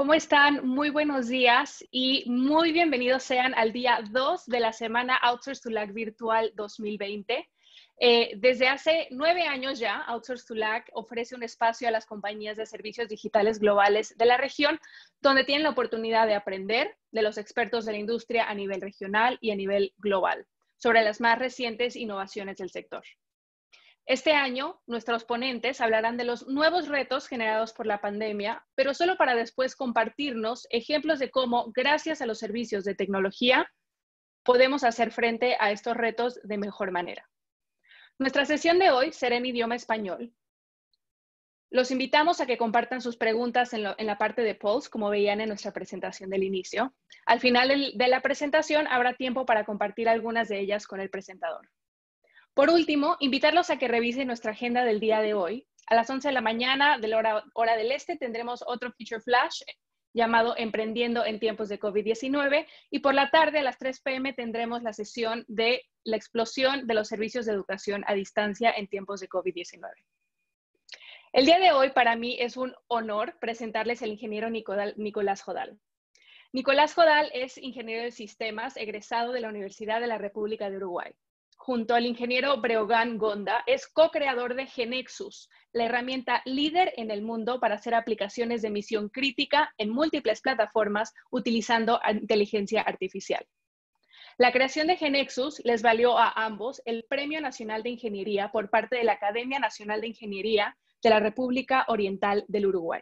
¿Cómo están? Muy buenos días y muy bienvenidos sean al día 2 de la semana Outsource to LAC Virtual 2020. Eh, desde hace nueve años ya, Outsource to LAC ofrece un espacio a las compañías de servicios digitales globales de la región, donde tienen la oportunidad de aprender de los expertos de la industria a nivel regional y a nivel global sobre las más recientes innovaciones del sector. Este año, nuestros ponentes hablarán de los nuevos retos generados por la pandemia, pero solo para después compartirnos ejemplos de cómo, gracias a los servicios de tecnología, podemos hacer frente a estos retos de mejor manera. Nuestra sesión de hoy será en idioma español. Los invitamos a que compartan sus preguntas en, la parte de polls, como veían en nuestra presentación del inicio. Al final de la presentación habrá tiempo para compartir algunas de ellas con el presentador. Por último, invitarlos a que revisen nuestra agenda del día de hoy. A las 11 de la mañana, de la hora, hora del este, tendremos otro Feature Flash llamado Emprendiendo en tiempos de COVID-19 y por la tarde a las 3 pm tendremos la sesión de la explosión de los servicios de educación a distancia en tiempos de COVID-19. El día de hoy para mí es un honor presentarles al ingeniero Nicolás Jodal. Nicolás Jodal es ingeniero de sistemas egresado de la Universidad de la República de Uruguay junto al ingeniero Breogán Gonda, es co-creador de Genexus, la herramienta líder en el mundo para hacer aplicaciones de misión crítica en múltiples plataformas utilizando inteligencia artificial. La creación de Genexus les valió a ambos el Premio Nacional de Ingeniería por parte de la Academia Nacional de Ingeniería de la República Oriental del Uruguay.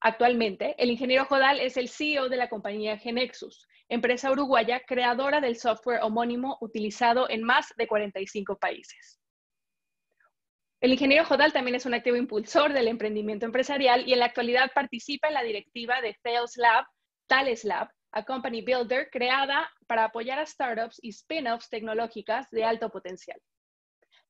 Actualmente, el ingeniero Jodal es el CEO de la compañía Genexus, empresa uruguaya creadora del software homónimo utilizado en más de 45 países. El ingeniero Jodal también es un activo impulsor del emprendimiento empresarial y en la actualidad participa en la directiva de Thales Lab, Lab, a company builder creada para apoyar a startups y spin-offs tecnológicas de alto potencial.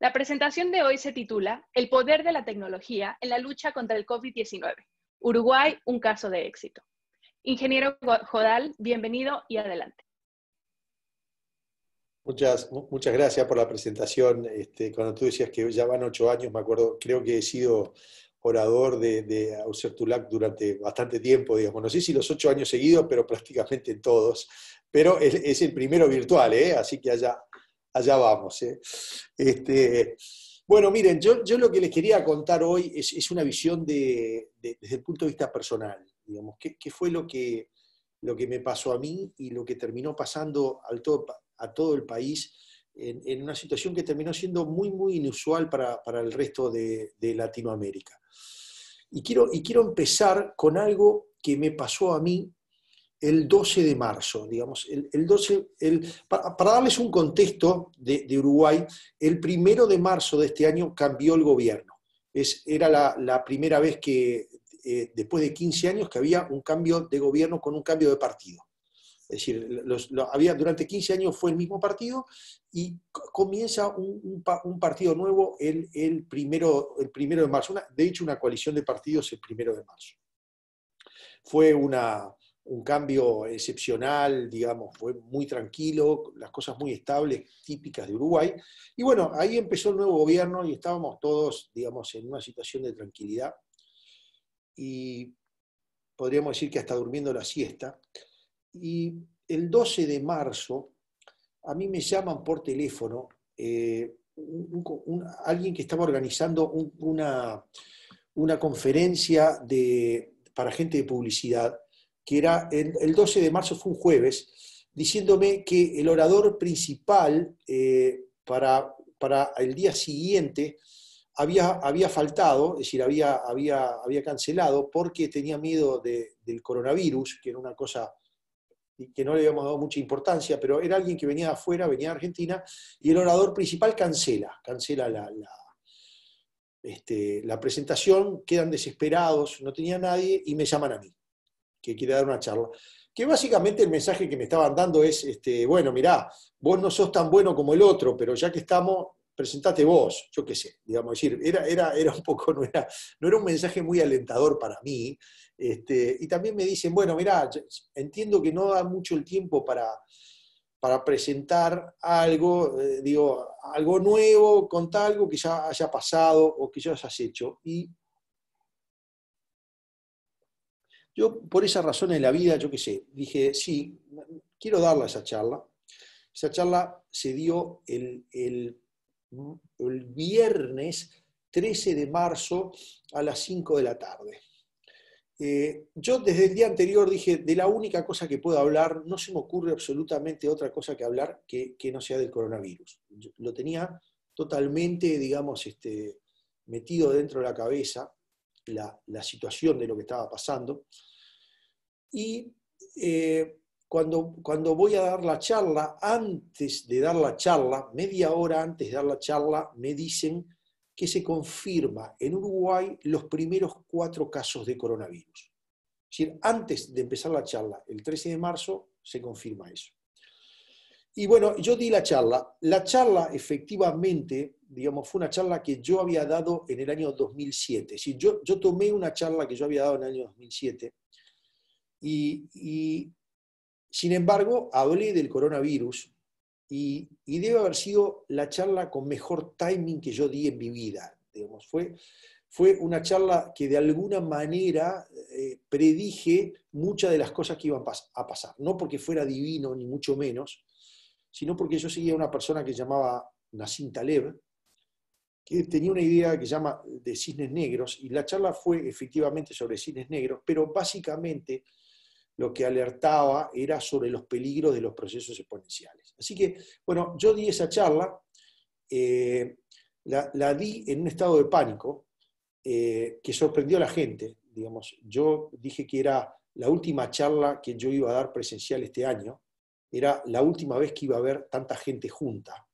La presentación de hoy se titula El poder de la tecnología en la lucha contra el COVID-19. Uruguay, un caso de éxito. Ingeniero Jodal, bienvenido y adelante. Muchas, muchas gracias por la presentación. Este, cuando tú decías que ya van ocho años, me acuerdo, creo que he sido orador de, de Ausertulac durante bastante tiempo, digamos. No sé si los ocho años seguidos, pero prácticamente todos. Pero es, el primero virtual, ¿eh? así que allá, allá vamos. ¿eh? Este, bueno, miren, yo, yo, lo que les quería contar hoy es, una visión de, desde el punto de vista personal qué, fue lo que, lo que me pasó a mí y lo que terminó pasando al a todo el país en, una situación que terminó siendo muy, muy inusual para, el resto de, Latinoamérica. Y quiero, y quiero empezar con algo que me pasó a mí el 12 de marzo, digamos, el, para, darles un contexto de, Uruguay, el primero de marzo de este año cambió el gobierno. Es, era la primera vez que eh, después de 15 años que había un cambio de gobierno con un cambio de partido. Es decir, había, durante 15 años fue el mismo partido y comienza un, partido nuevo el, el, primero, el primero de marzo. de hecho, una coalición de partidos el primero de marzo. Fue una, un cambio excepcional, digamos, fue muy tranquilo, las cosas muy estables, típicas de Uruguay. Y bueno, ahí empezó el nuevo gobierno y estábamos todos, digamos, en una situación de tranquilidad y podríamos decir que hasta durmiendo la siesta. Y el 12 de marzo a mí me llaman por teléfono eh, alguien que estaba organizando una, una, conferencia para gente de publicidad, que era el, 12 de marzo, fue un jueves, diciéndome que el orador principal eh, para el día siguiente había, faltado, es decir, había, había, había cancelado porque tenía miedo del coronavirus, que era una cosa que no le habíamos dado mucha importancia, pero era alguien que venía de afuera, venía de Argentina, y el orador principal cancela, cancela este, la, presentación, quedan desesperados, no tenía nadie, y me llaman a mí, que quiere dar una charla. Que básicamente el mensaje que me estaban dando es, este, bueno, mirá, vos no sos tan bueno como el otro, pero ya que estamos, presentate vos, yo qué sé, digamos, decir, era, era, era un poco, no era, no era un mensaje muy alentador para mí. Este, y también me dicen, bueno, mirá, entiendo que no da mucho el tiempo para, para presentar algo, eh, digo, algo nuevo, contar algo que ya haya pasado o que ya has hecho. Y yo, por esa razón en la vida, yo qué sé, dije, sí, quiero darla esa charla. Esa charla se dio el el viernes 13 de marzo a las 5 de la tarde. Eh, yo desde el día anterior dije, de la única cosa que puedo hablar, no se me ocurre absolutamente otra cosa que hablar que, no sea del coronavirus. lo tenía totalmente, digamos, este, metido dentro de la cabeza la, situación de lo que estaba pasando. Y eh, cuando, cuando voy a dar la charla, antes de dar la charla, media hora antes de dar la charla, me dicen que se confirma en Uruguay los primeros cuatro casos de coronavirus. Es decir, antes de empezar la charla, el 13 de marzo, se confirma eso. Y bueno, yo di la charla. La charla efectivamente, digamos, fue una charla que yo había dado en el año 2007. Es yo, yo tomé una charla que yo había dado en el año 2007 y, y sin embargo, hablé del coronavirus y, debe haber sido la charla con mejor timing que yo di en mi vida. Digamos. Fue, fue una charla que de alguna manera eh, predije muchas de las cosas que iban a pasar. No porque fuera divino, ni mucho menos, sino porque yo seguía una persona que llamaba Nassim Taleb, que tenía una idea que llama de cisnes negros, y la charla fue efectivamente sobre cisnes negros, pero básicamente lo que alertaba era sobre los peligros de los procesos exponenciales. Así que, bueno, yo di esa charla, eh, la, di en un estado de pánico eh, que sorprendió a la gente, digamos, yo dije que era la última charla que yo iba a dar presencial este año, era la última vez que iba a haber tanta gente junta.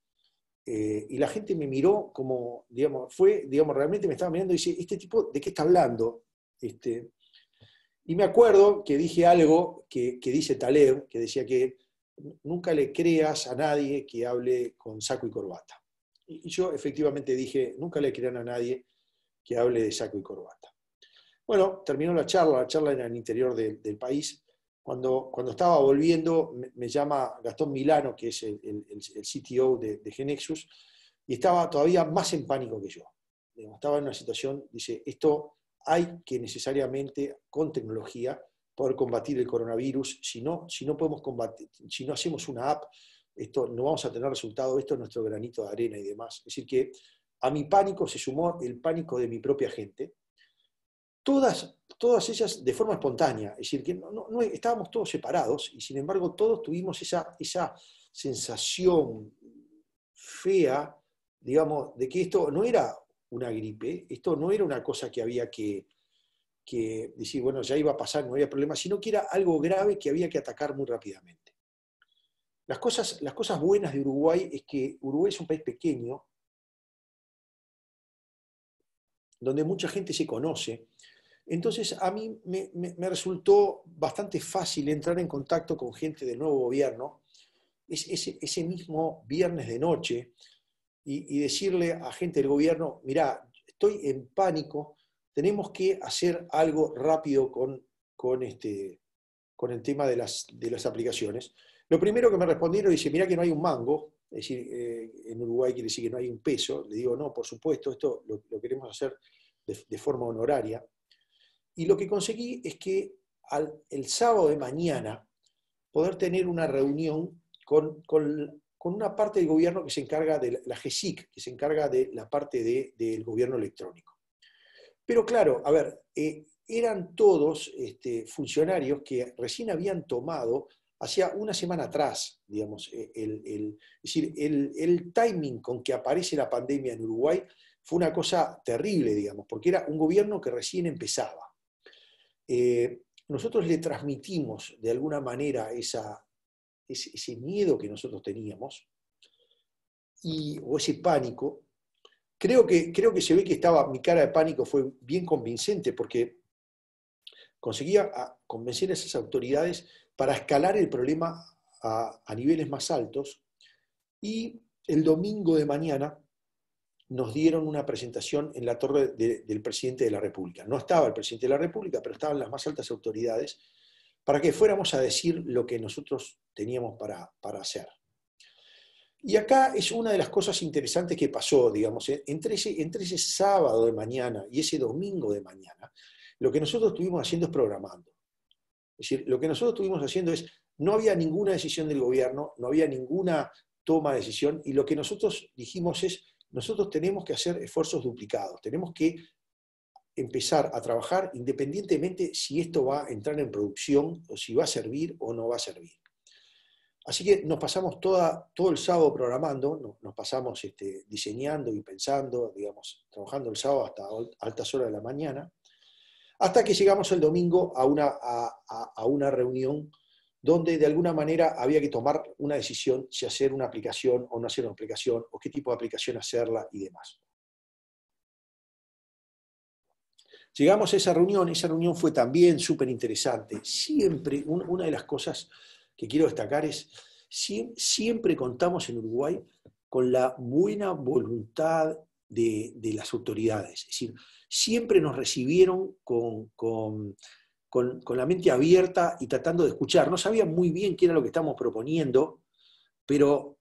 Eh, y la gente me miró como, digamos, fue, digamos, realmente me estaba mirando y dice, ¿este tipo de qué está hablando? Este, y me acuerdo que dije algo que, dice Taleb, que decía que nunca le creas a nadie que hable con saco y corbata. Y yo efectivamente dije, nunca le crean a nadie que hable de saco y corbata. Bueno, terminó la charla, la charla en el interior del, país. Cuando, cuando estaba volviendo, me, llama Gastón Milano, que es el, el, CTO de, de Genexus, y estaba todavía más en pánico que yo. Estaba en una situación, dice, esto hay que necesariamente, con tecnología, poder combatir el coronavirus. Si no, si no podemos combatir, si no hacemos una app, esto no vamos a tener resultado, esto es nuestro granito de arena y demás. Es decir, que a mi pánico se sumó el pánico de mi propia gente, todas, todas ellas de forma espontánea, es decir, que no, estábamos todos separados y sin embargo todos tuvimos esa, esa sensación fea, digamos, de que esto no era una gripe, esto no era una cosa que había que, que decir, bueno, ya iba a pasar, no había problema, sino que era algo grave que había que atacar muy rápidamente. Las cosas, las cosas buenas de Uruguay es que Uruguay es un país pequeño, donde mucha gente se conoce. Entonces a mí me, resultó bastante fácil entrar en contacto con gente del nuevo gobierno. ese, ese mismo viernes de noche, y, decirle a gente del gobierno, mirá, estoy en pánico, tenemos que hacer algo rápido con, con, este, el tema de las, aplicaciones. Lo primero que me respondieron, dice, mirá que no hay un mango, es decir, eh, en Uruguay quiere decir que no hay un peso. Le digo, no, por supuesto, esto lo, queremos hacer de, forma honoraria. Y lo que conseguí es que al, el sábado de mañana poder tener una reunión con, con con una parte del gobierno que se encarga de la GESIC, que se encarga de la parte del de, gobierno electrónico. Pero claro, a ver, eh, eran todos este, funcionarios que recién habían tomado hacía una semana atrás, digamos, eh, el, decir, el, timing con que aparece la pandemia en Uruguay fue una cosa terrible, digamos, porque era un gobierno que recién empezaba. Eh, nosotros le transmitimos de alguna manera esa, ese, miedo que nosotros teníamos y, o ese pánico, creo que, creo que se ve que estaba, mi cara de pánico fue bien convincente porque conseguía convencer a esas autoridades para escalar el problema a, niveles más altos y el domingo de mañana nos dieron una presentación en la torre del presidente de la República. No estaba el presidente de la República, pero estaban las más altas autoridades para que fuéramos a decir lo que nosotros teníamos para, hacer. Y acá es una de las cosas interesantes que pasó, digamos, entre ese, entre ese sábado de mañana y ese domingo de mañana, lo que nosotros estuvimos haciendo es programando. Es decir, lo que nosotros estuvimos haciendo es, no había ninguna decisión del gobierno, no había ninguna toma de decisión, y lo que nosotros dijimos es, nosotros tenemos que hacer esfuerzos duplicados, tenemos que empezar a trabajar independientemente si esto va a entrar en producción o si va a servir o no va a servir. Así que nos pasamos todo el sábado programando, nos pasamos este, diseñando y pensando, digamos, trabajando el sábado hasta altas horas de la mañana, hasta que llegamos el domingo a una, a una reunión donde de alguna manera había que tomar una decisión si hacer una aplicación o no hacer una aplicación, o qué tipo de aplicación hacerla y demás. Llegamos a esa reunión, esa reunión fue también súper interesante. Siempre, una de las cosas que quiero destacar es, siempre, contamos en Uruguay con la buena voluntad de, las autoridades. Es decir, siempre nos recibieron con, la mente abierta y tratando de escuchar. No sabían muy bien qué era lo que estábamos proponiendo, pero,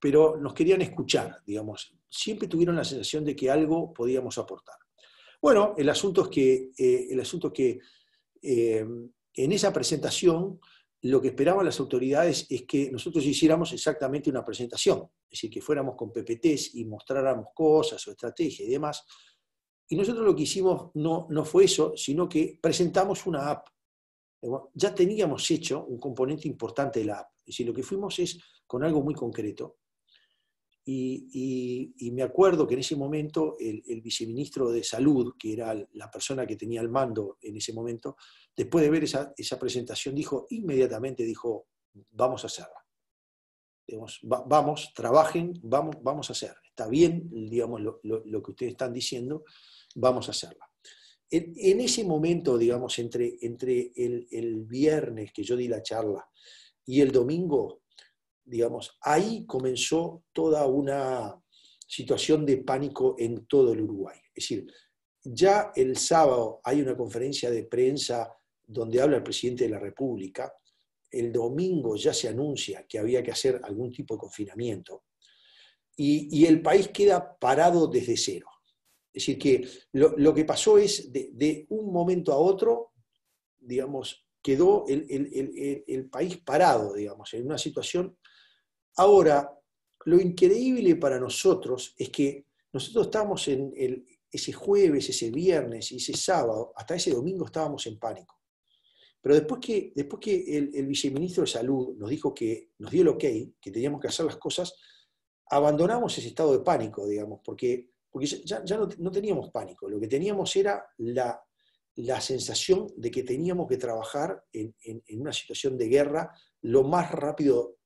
pero nos querían escuchar, digamos. Siempre tuvieron la sensación de que algo podíamos aportar. Bueno, el asunto es que, eh, eh, en esa presentación lo que esperaban las autoridades es que nosotros hiciéramos exactamente una presentación, es decir, que fuéramos con PPTs y mostráramos cosas o estrategias y demás. Y nosotros lo que hicimos no, no fue eso, sino que presentamos una app. Ya teníamos hecho un componente importante de la app. Es decir, lo que fuimos es con algo muy concreto. Y, me acuerdo que en ese momento el, viceministro de Salud, que era la persona que tenía el mando en ese momento, después de ver esa, esa presentación, dijo inmediatamente, dijo, vamos a hacerla. vamos, trabajen, vamos, vamos a hacer. Está bien, digamos, lo, que ustedes están diciendo, vamos a hacerla. En, en ese momento, digamos, entre, entre el, el viernes que yo di la charla y el domingo, ahí comenzó toda una situación de pánico en todo el Uruguay. Es decir, ya el sábado hay una conferencia de prensa donde habla el presidente de la República, el domingo ya se anuncia que había que hacer algún tipo de confinamiento, y, el país queda parado desde cero. Es decir, que lo, que pasó es de, un momento a otro, digamos, quedó el, el país parado, digamos, en una situación Ahora, lo increíble para nosotros es que nosotros estábamos en ese jueves, ese viernes y ese sábado, hasta ese domingo estábamos en pánico. Pero después que, después que el, viceministro de Salud nos dijo que nos dio el ok, que teníamos que hacer las cosas, abandonamos ese estado de pánico, digamos, porque, ya, no, teníamos pánico. Lo que teníamos era la, sensación de que teníamos que trabajar en, en una situación de guerra lo más rápido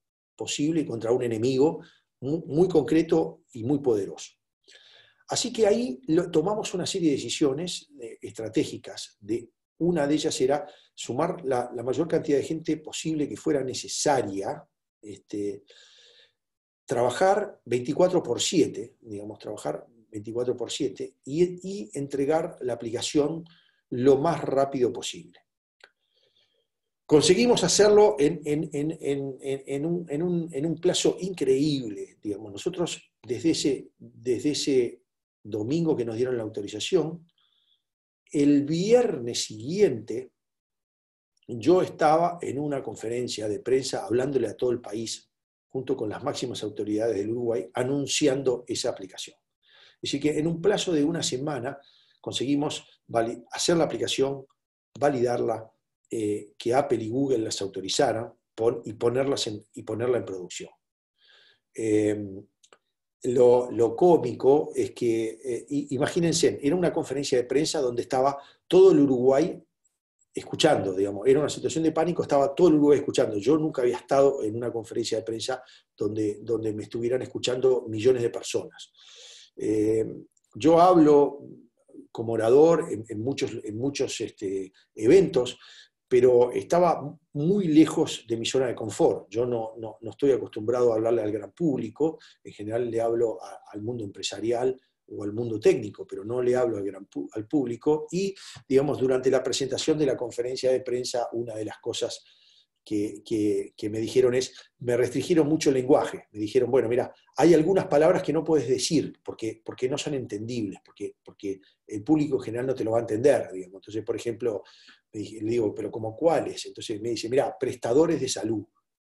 posible contra un enemigo muy, concreto y muy poderoso. Así que ahí tomamos una serie de decisiones eh, estratégicas. De, una de ellas era sumar la, mayor cantidad de gente posible que fuera necesaria, este, trabajar 24 por 7, digamos, trabajar 24 por 7 y entregar la aplicación lo más rápido posible. Conseguimos hacerlo en, un, plazo increíble, digamos. Nosotros, desde ese, desde ese domingo que nos dieron la autorización, el viernes siguiente yo estaba en una conferencia de prensa hablándole a todo el país, junto con las máximas autoridades del Uruguay, anunciando esa aplicación. Así que en un plazo de una semana conseguimos hacer la aplicación, validarla, eh, que Apple y Google las autorizaran y, ponerlas en, y ponerla en producción. Eh, lo, cómico es que, eh, imagínense, era una conferencia de prensa donde estaba todo el Uruguay escuchando, digamos, era una situación de pánico, estaba todo el Uruguay escuchando. Yo nunca había estado en una conferencia de prensa donde, donde me estuvieran escuchando millones de personas. yo hablo como orador en, muchos, este, eventos, pero estaba muy lejos de mi zona de confort. Yo no, estoy acostumbrado a hablarle al gran público, en general le hablo al mundo empresarial o al mundo técnico, pero no le hablo al, gran, al público. Y, digamos, durante la presentación de la conferencia de prensa, una de las cosas que, me dijeron es, me restringieron mucho el lenguaje. Me dijeron, bueno, mira, hay algunas palabras que no puedes decir porque, porque no son entendibles, porque, porque el público en general no te lo va a entender. Digamos. Entonces, por ejemplo, le digo, pero ¿como cuáles? Entonces me dice, mira, prestadores de salud.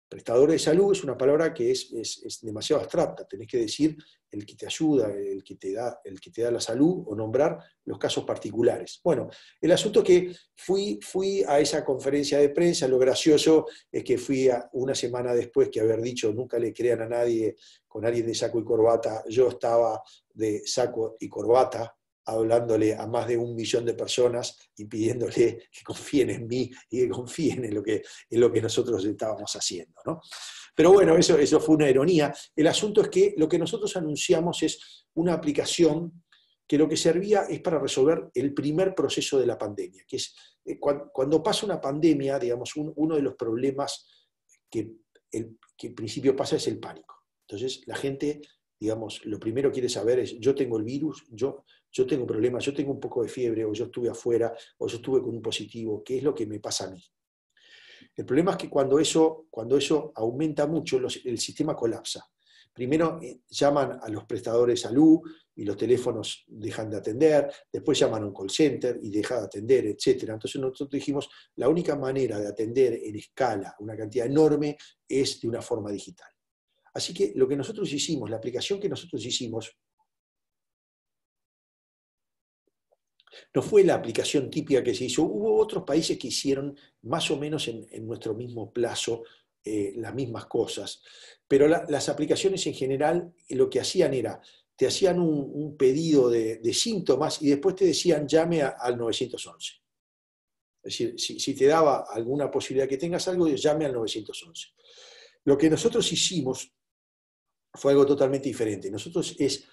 Prestador de salud es una palabra que es, demasiado abstracta, tenés que decir el que te ayuda, el que te, da, el que te da la salud o nombrar los casos particulares. Bueno, el asunto es que fui, fui a esa conferencia de prensa, lo gracioso es que fui una semana después que haber dicho nunca le crean a nadie con alguien de saco y corbata, yo estaba de saco y corbata, hablándole a más de un millón de personas y pidiéndole que confíen en mí y que confíen en lo que, en lo que nosotros estábamos haciendo. ¿no? Pero bueno, eso, eso fue una ironía. El asunto es que lo que nosotros anunciamos es una aplicación que lo que servía es para resolver el primer proceso de la pandemia, que es eh, cuando pasa una pandemia, digamos, uno de los problemas que, el, que en principio pasa es el pánico. Entonces la gente digamos, lo primero que quiere saber es, yo tengo el virus, yo, yo tengo problemas, yo tengo un poco de fiebre, o yo estuve afuera, o yo estuve con un positivo, ¿qué es lo que me pasa a mí? El problema es que cuando eso, cuando eso aumenta mucho, el sistema colapsa. Primero eh, llaman a los prestadores de salud y los teléfonos dejan de atender, después llaman a un call center y deja de atender, etc. Entonces nosotros dijimos, la única manera de atender en escala una cantidad enorme es de una forma digital. Así que lo que nosotros hicimos, la aplicación que nosotros hicimos, no fue la aplicación típica que se hizo. Hubo otros países que hicieron más o menos en, nuestro mismo plazo eh, las mismas cosas, pero las aplicaciones en general lo que hacían era, te hacían un, pedido de, síntomas y después te decían llame al 911. Es decir, si, si, te daba alguna posibilidad que tengas algo, llame al 911. Lo que nosotros hicimos fue algo totalmente diferente. Nosotros es,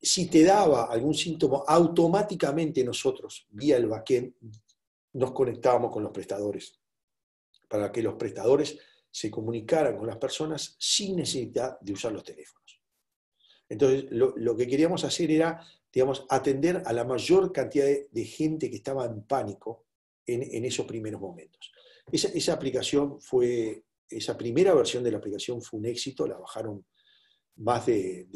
si te daba algún síntoma, automáticamente nosotros, vía el backend, nos conectábamos con los prestadores, para que los prestadores se comunicaran con las personas sin necesidad de usar los teléfonos. Entonces, lo, que queríamos hacer era, digamos, atender a la mayor cantidad de, gente que estaba en pánico en, esos primeros momentos. Esa, esa, aplicación fue, esa primera versión de la aplicación fue un éxito, la bajaron más de,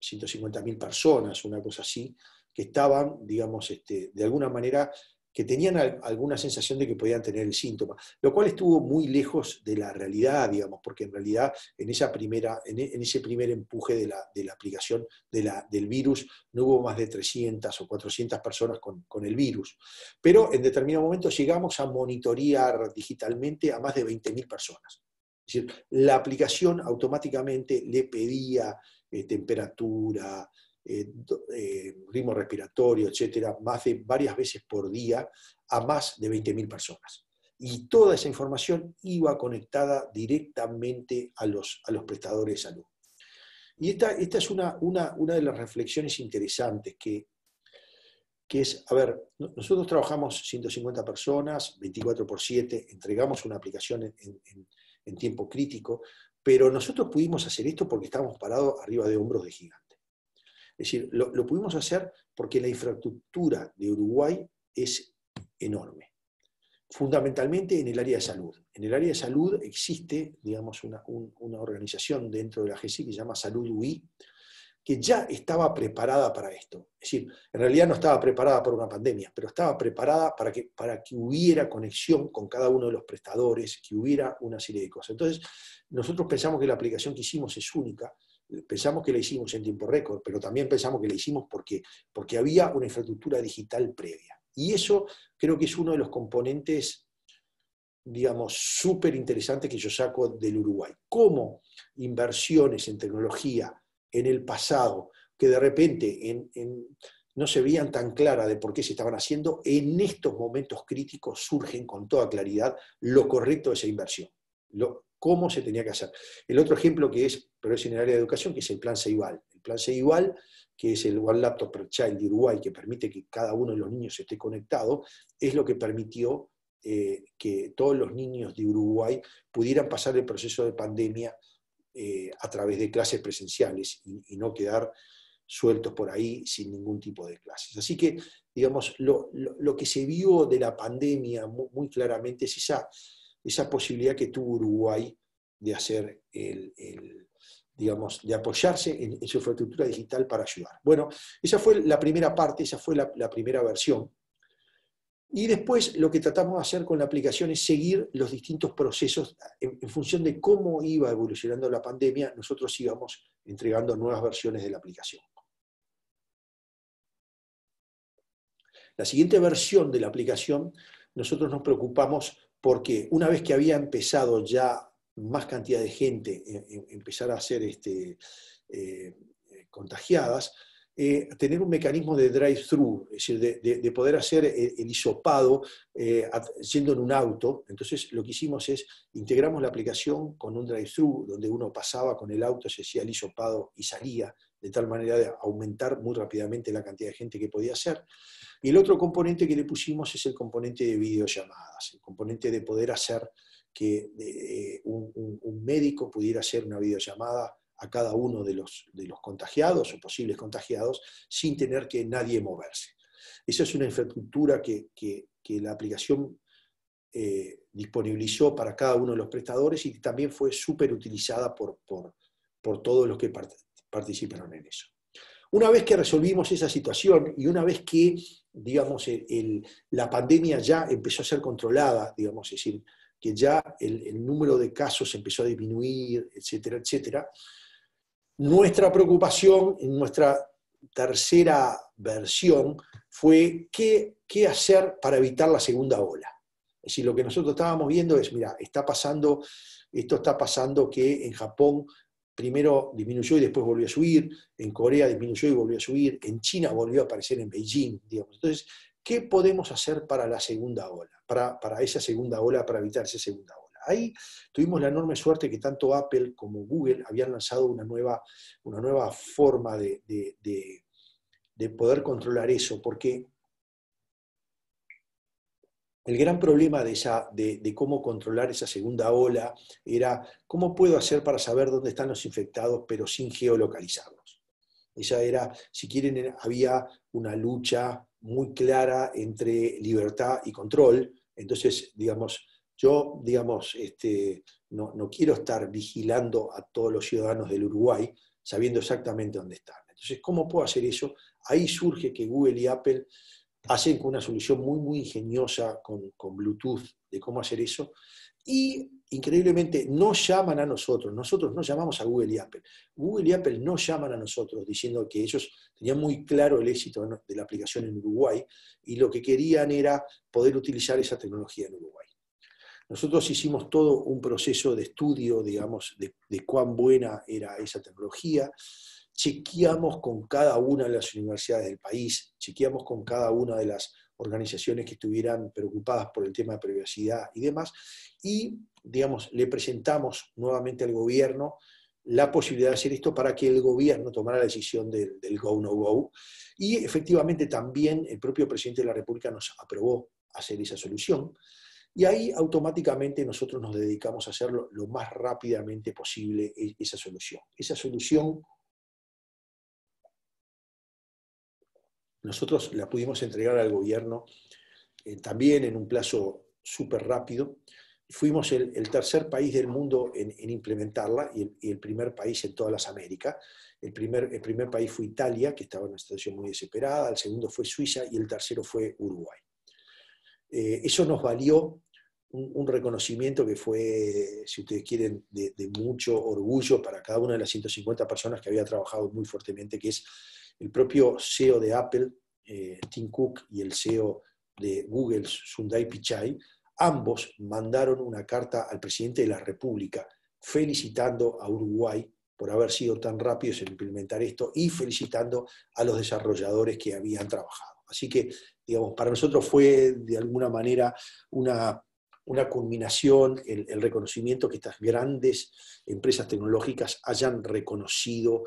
150.000 personas, una cosa así, que estaban, digamos, este, de alguna manera, que tenían alguna sensación de que podían tener el síntoma, lo cual estuvo muy lejos de la realidad, digamos, porque en realidad en, esa primera, en, ese primer empuje de la, aplicación de la, del virus no hubo más de 300 o 400 personas con, con el virus. Pero en determinado momento llegamos a monitorear digitalmente a más de 20.000 personas decir, la aplicación automáticamente le pedía eh, temperatura, eh, eh, ritmo respiratorio, etcétera, más de varias veces por día a más de 20.000 personas. Y toda esa información iba conectada directamente a los, a los prestadores de salud. Y esta, esta es una, una, de las reflexiones interesantes que, que es, a ver, nosotros trabajamos 150 personas, 24 por 7, entregamos una aplicación en, en tiempo crítico, pero nosotros pudimos hacer esto porque estábamos parados arriba de hombros de gigante. Es decir, lo, pudimos hacer porque la infraestructura de Uruguay es enorme, fundamentalmente en el área de salud. En el área de salud existe, digamos, una, organización dentro de la GESI que se llama Salud UI, que ya estaba preparada para esto. Es decir, en realidad no estaba preparada para una pandemia, pero estaba preparada para que, para que hubiera conexión con cada uno de los prestadores, que hubiera una serie de cosas. Entonces, nosotros pensamos que la aplicación que hicimos es única, pensamos que la hicimos en tiempo récord, pero también pensamos que la hicimos porque, porque había una infraestructura digital previa. Y eso creo que es uno de los componentes digamos, súper interesantes que yo saco del Uruguay. Cómo inversiones en tecnología en el pasado, que de repente no se veían tan clara de por qué se estaban haciendo, en estos momentos críticos surgen con toda claridad lo correcto de esa inversión, cómo se tenía que hacer. El otro ejemplo que es, pero es en el área de educación, que es el plan Ceibal. El plan Ceibal, que es el One Laptop per Child de Uruguay, que permite que cada uno de los niños esté conectado, es lo que permitió eh, que todos los niños de Uruguay pudieran pasar el proceso de pandemia eh, a través de clases presenciales y, no quedar sueltos por ahí sin ningún tipo de clases. Así que, digamos, lo, que se vio de la pandemia muy, claramente es esa, esa posibilidad que tuvo Uruguay de hacer digamos, de apoyarse en, su infraestructura digital para ayudar. Bueno, esa fue la primera parte, esa fue la primera versión y después lo que tratamos de hacer con la aplicación es seguir los distintos procesos en, función de cómo iba evolucionando la pandemia, nosotros íbamos entregando nuevas versiones de la aplicación. La siguiente versión de la aplicación, nosotros nos preocupamos porque una vez que había empezado ya más cantidad de gente empezar a ser este, eh, eh, contagiadas, eh, tener un mecanismo de drive-thru, es decir, de, poder hacer eh, el, isopado hisopado eh, yendo en un auto. Entonces lo que hicimos es, integramos la aplicación con un drive-thru, donde uno pasaba con el auto, se hacía el hisopado y salía, de tal manera de aumentar muy rápidamente la cantidad de gente que podía hacer. Y el otro componente que le pusimos es el componente de videollamadas, el componente de poder hacer que un, un médico pudiera hacer una videollamada a cada uno de los, contagiados o posibles contagiados sin tener que nadie moverse. Esa es una infraestructura que, la aplicación eh, disponibilizó para cada uno de los prestadores y también fue súper utilizada por, todos los que participaron en eso. Una vez que resolvimos esa situación y una vez que, digamos, la pandemia ya empezó a ser controlada, digamos, es decir, que ya el, el número de casos empezó a disminuir, etcétera, etcétera, nuestra preocupación en nuestra tercera versión fue qué, qué hacer para evitar la segunda ola. Es decir, lo que nosotros estábamos viendo es, mira, está pasando, esto está pasando que en Japón primero disminuyó y después volvió a subir, en Corea disminuyó y volvió a subir, en China volvió a aparecer en Beijing, digamos. Entonces, ¿qué podemos hacer para la segunda ola, para, para esa segunda ola, para evitar esa segunda ola? Ahí tuvimos la enorme suerte que tanto Apple como Google habían lanzado una nueva, una nueva forma de, poder controlar eso, porque el gran problema de, esa, de, cómo controlar esa segunda ola era cómo puedo hacer para saber dónde están los infectados, pero sin geolocalizarlos. Esa era, si quieren, eh, había una lucha muy clara entre libertad y control. Entonces, digamos, yo, digamos, este, no, quiero estar vigilando a todos los ciudadanos del Uruguay sabiendo exactamente dónde están. Entonces, ¿cómo puedo hacer eso? Ahí surge que Google y Apple hacen una solución muy, muy ingeniosa con, Bluetooth de cómo hacer eso. Y increíblemente no llaman a nosotros, nosotros no llamamos a Google y Apple. Google y Apple no llaman a nosotros diciendo que ellos tenían muy claro el éxito de la aplicación en Uruguay y lo que querían era poder utilizar esa tecnología en Uruguay. Nosotros hicimos todo un proceso de estudio, digamos, de, cuán buena era esa tecnología, chequeamos con cada una de las universidades del país, chequeamos con cada una de las organizaciones que estuvieran preocupadas por el tema de privacidad y demás, y, digamos, le presentamos nuevamente al gobierno la posibilidad de hacer esto para que el gobierno tomara la decisión del go no go. Y efectivamente también el propio presidente de la República nos aprobó hacer esa solución. Y ahí automáticamente nosotros nos dedicamos a hacerlo lo más rápidamente posible e, esa solución. Esa solución nosotros la pudimos entregar al gobierno eh, también en un plazo súper rápido. Fuimos el, tercer país del mundo en, implementarla y el, primer país en todas las Américas. El primer, el primer país fue Italia, que estaba en una situación muy desesperada, el segundo fue Suiza y el tercero fue Uruguay. Eh, eso nos valió un, reconocimiento que fue, si ustedes quieren, de, mucho orgullo para cada una de las 150 personas que había trabajado muy fuertemente, que es el propio CEO de Apple, eh, Tim Cook, y el CEO de Google, Sundar Pichai. Ambos mandaron una carta al presidente de la República felicitando a Uruguay por haber sido tan rápidos en implementar esto y felicitando a los desarrolladores que habían trabajado. Así que, digamos, para nosotros fue de alguna manera una una culminación, el, reconocimiento que estas grandes empresas tecnológicas hayan reconocido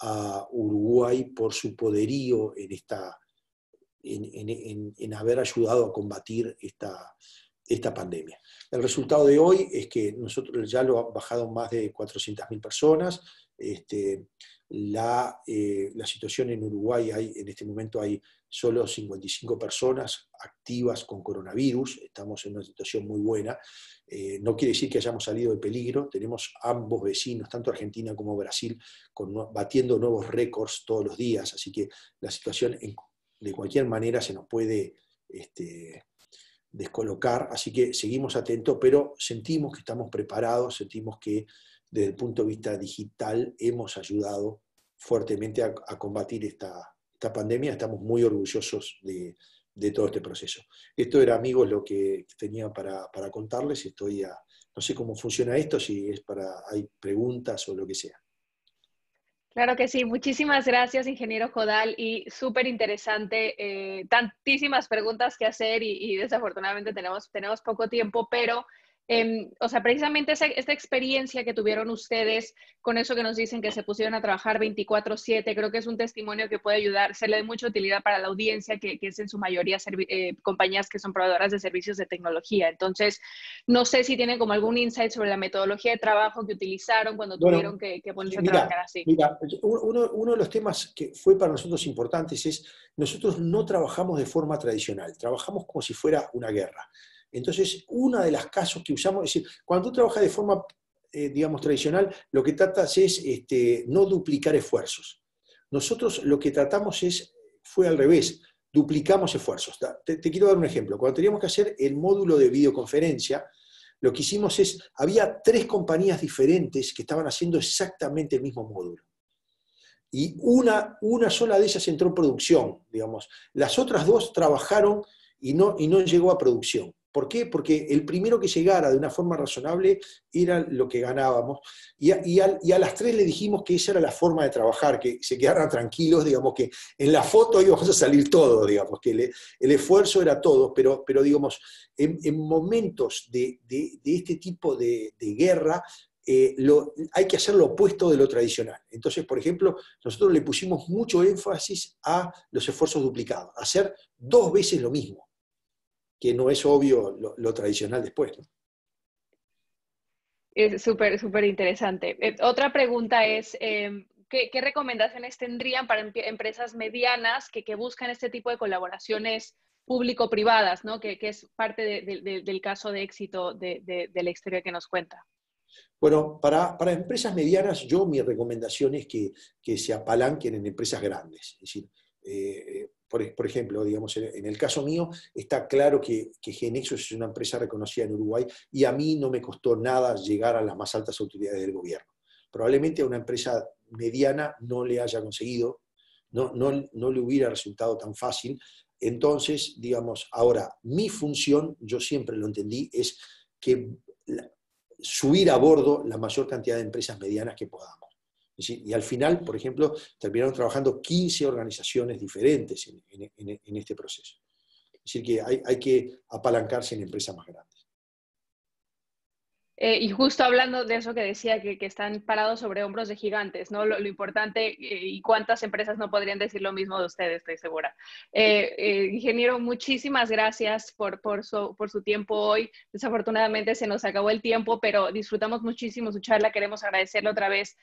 a Uruguay por su poderío en, esta, en, haber ayudado a combatir esta, esta pandemia. El resultado de hoy es que nosotros ya lo han bajado más de 400.000 personas. Este, la, eh, la, situación en Uruguay, hay, en este momento hay solo 55 personas activas con coronavirus, estamos en una situación muy buena, eh, no quiere decir que hayamos salido de peligro, tenemos ambos vecinos, tanto Argentina como Brasil, batiendo nuevos récords todos los días, así que la situación de cualquier manera se nos puede este, descolocar, así que seguimos atentos, pero sentimos que estamos preparados, sentimos que desde el punto de vista digital hemos ayudado fuertemente a, a combatir esta, esta pandemia, estamos muy orgullosos de, todo este proceso. Esto era, amigos, lo que tenía para, contarles. Estoy a, no sé cómo funciona esto, si es para, hay preguntas o lo que sea. Claro que sí, muchísimas gracias, ingeniero codal y súper interesante, eh, tantísimas preguntas que hacer y, y, desafortunadamente tenemos, tenemos poco tiempo, pero Em, o sea, precisamente esta experiencia que tuvieron ustedes con eso que nos dicen que se pusieron a trabajar 24/7, creo que es un testimonio que puede ayudar, serle de mucha utilidad para la audiencia, que, es en su mayoría eh, compañías que son proveedoras de servicios de tecnología. Entonces, no sé si tienen como algún insight sobre la metodología de trabajo que utilizaron cuando tuvieron que, ponerse a trabajar así. Mira, uno, uno de los temas que fue para nosotros importantes es, nosotros no trabajamos de forma tradicional, trabajamos como si fuera una guerra. Entonces, una de las casos que usamos, es decir, cuando tú trabajas de forma, eh, digamos, tradicional, lo que tratas es este, no duplicar esfuerzos. Nosotros lo que tratamos es, fue al revés, duplicamos esfuerzos. Te, quiero dar un ejemplo. Cuando teníamos que hacer el módulo de videoconferencia, lo que hicimos es, había tres compañías diferentes que estaban haciendo exactamente el mismo módulo y una, una, sola de ellas entró en producción, digamos. Las otras dos trabajaron y no, y no llegó a producción. ¿Por qué? Porque el primero que llegara de una forma razonable era lo que ganábamos. Y a, las tres le dijimos que esa era la forma de trabajar, que se quedaran tranquilos, digamos que en la foto íbamos a salir todo, digamos, que el esfuerzo era todo, pero, digamos, en, momentos de, este tipo de, guerra, eh, hay que hacer lo opuesto de lo tradicional. Entonces, por ejemplo, nosotros le pusimos mucho énfasis a los esfuerzos duplicados, hacer dos veces lo mismo que no es obvio lo, tradicional después. Es súper, súper interesante. Eh, otra pregunta es, em, ¿qué, recomendaciones tendrían para empresas medianas que, buscan este tipo de colaboraciones público-privadas, ¿no? que, es parte del caso de éxito de, la historia que nos cuenta? Bueno, para, empresas medianas, yo mi recomendación es que, se apalanquen en empresas grandes. Es decir, eh, eh, por, ejemplo, digamos, en, el caso mío, está claro que, Genexos es una empresa reconocida en Uruguay y a mí no me costó nada llegar a las más altas autoridades del gobierno. Probablemente a una empresa mediana no le haya conseguido, no, no, le hubiera resultado tan fácil. Entonces, digamos, ahora, mi función, yo siempre lo entendí, es que subir a bordo la mayor cantidad de empresas medianas que podamos. Y al final, por ejemplo, terminaron trabajando 15 organizaciones diferentes en, este proceso. Es decir, que hay que apalancarse en empresas más grandes. Eh, y justo hablando de eso que decía, que, están parados sobre hombros de gigantes, ¿no? Lo, importante, eh, y cuántas empresas no podrían decir lo mismo de ustedes, estoy segura. Eh, ingeniero, muchísimas gracias por, por, su, por su tiempo hoy. Desafortunadamente se nos acabó el tiempo, pero disfrutamos muchísimo su charla. Queremos agradecerle otra vez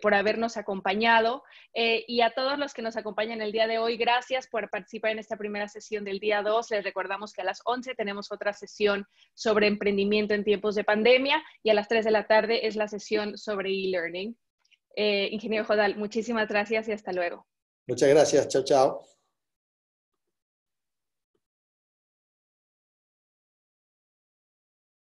por habernos acompañado. y a todos los que nos acompañan el día de hoy, gracias por participar en esta primera sesión del día 2. Les recordamos que a las 11 tenemos otra sesión sobre emprendimiento en tiempos de pandemia y a las 3 de la tarde es la sesión sobre e-learning. Eh, ingeniero Jodal, muchísimas gracias y hasta luego. Muchas gracias. Chao, chao.